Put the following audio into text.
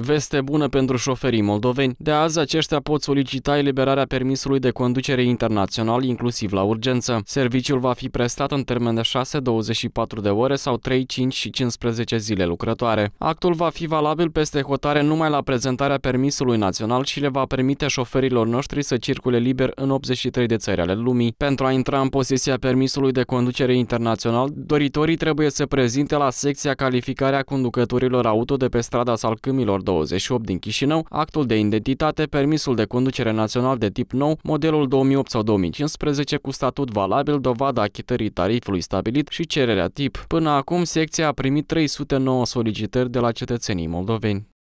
Veste bună pentru șoferii moldoveni. De azi aceștia pot solicita eliberarea permisului de conducere internațional, inclusiv la urgență. Serviciul va fi prestat în termen de 6, 24 de ore sau 3, 5 și 15 zile lucrătoare. Actul va fi valabil peste hotare numai la prezentarea permisului național și le va permite șoferilor noștri să circule liber în 83 de țări ale lumii. Pentru a intra în posesia permisului de conducere internațional, doritorii trebuie să prezinte la secția calificarea conducătorilor auto de pe strada Salcâmilor 28 din Chișinău, actul de identitate, permisul de conducere național de tip nou, modelul 2008 sau 2015 cu statut valabil, dovada achitării tarifului stabilit și cererea tip. Până acum, secția a primit 309 solicitări de la cetățenii moldoveni.